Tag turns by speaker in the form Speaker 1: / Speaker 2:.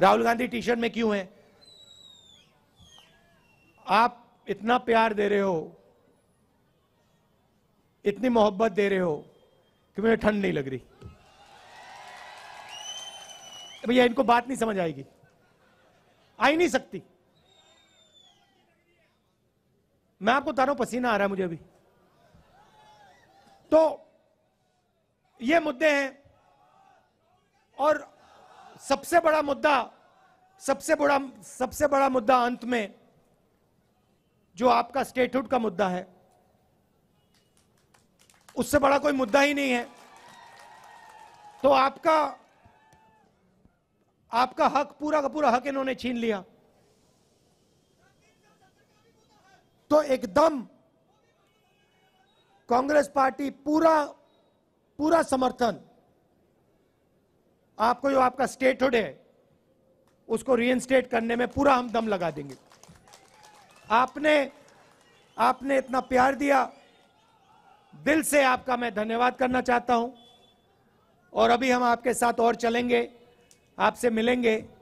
Speaker 1: Rahul Gandhi T shirt में क्यों है
Speaker 2: आप इतना प्यार दे रहे हो इतनी मोहब्बत दे रहे हो कि मुझे ठंड नहीं लग रही भैया इनको बात नहीं समझ आएगी आ ही नहीं सकती मैं आपको बता रहा हूं पसीना आ रहा है मुझे अभी तो ये मुद्दे हैं और सबसे बड़ा मुद्दा सबसे बड़ा सबसे बड़ा मुद्दा अंत में जो आपका स्टेटहुड का मुद्दा है उससे बड़ा कोई मुद्दा ही नहीं है तो आपका आपका हक पूरा का पूरा हक इन्होंने छीन लिया तो एकदम कांग्रेस पार्टी पूरा पूरा समर्थन आपको जो आपका स्टेटहुड है उसको रीइंस्टेट करने में पूरा हम दम लगा देंगे आपने आपने इतना प्यार दिया दिल से आपका मैं धन्यवाद करना चाहता हूं और अभी
Speaker 1: हम आपके साथ और चलेंगे आपसे मिलेंगे